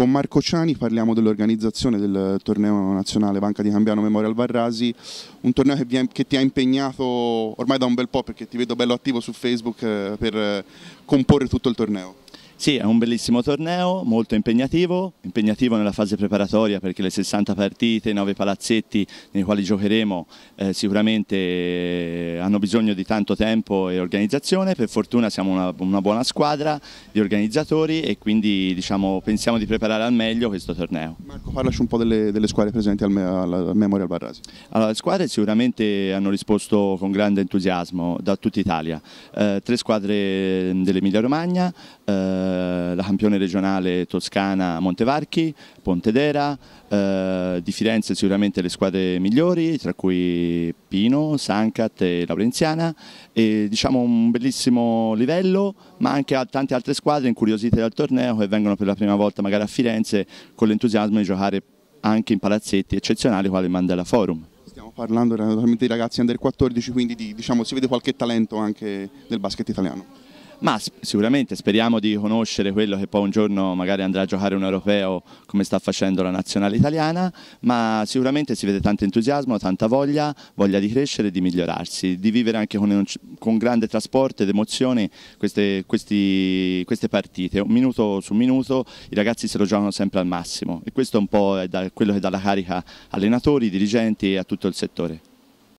Con Marco Ciani parliamo dell'organizzazione del torneo nazionale Banca di Cambiano Memorial Varrasi, un torneo che, è, che, ti ha impegnato ormai da un bel po' perché ti vedo bello attivo su Facebook eh, per eh, comporre tutto il torneo. Sì, è un bellissimo torneo, molto impegnativo, impegnativo nella fase preparatoria perché le 60 partite, 9 palazzetti nei quali giocheremo eh, sicuramente eh, hanno bisogno di tanto tempo e organizzazione, per fortuna siamo una, una buona squadra di organizzatori e quindi diciamo, pensiamo di preparare al meglio questo torneo. Marco, parlaci un po' delle, delle squadre presenti al, me, al Memorial Barrasi. Allora, le squadre sicuramente hanno risposto con grande entusiasmo da tutta Italia, eh, tre squadre mm, dell'Emilia Romagna, eh, eh, la campione regionale toscana Montevarchi, Pontedera, eh, di Firenze sicuramente le squadre migliori, tra cui Pino, Sancat e Laurenziana, e diciamo un bellissimo livello, ma anche tante altre squadre incuriosite dal torneo che vengono per la prima volta magari a Firenze con l'entusiasmo di giocare anche in palazzetti eccezionali quale Mandela Forum Stiamo parlando naturalmente di ragazzi under 14, quindi di, diciamo, si vede qualche talento anche nel basket italiano ma sicuramente speriamo di conoscere quello che poi un giorno magari andrà a giocare un europeo come sta facendo la nazionale italiana, ma sicuramente si vede tanto entusiasmo, tanta voglia, voglia di crescere, e di migliorarsi, di vivere anche con, con grande trasporto ed emozione queste, questi, queste, partite, un minuto su minuto i ragazzi se lo giocano sempre al massimo e questo è un po' è da, quello che dà la carica allenatori, dirigenti e a tutto il settore.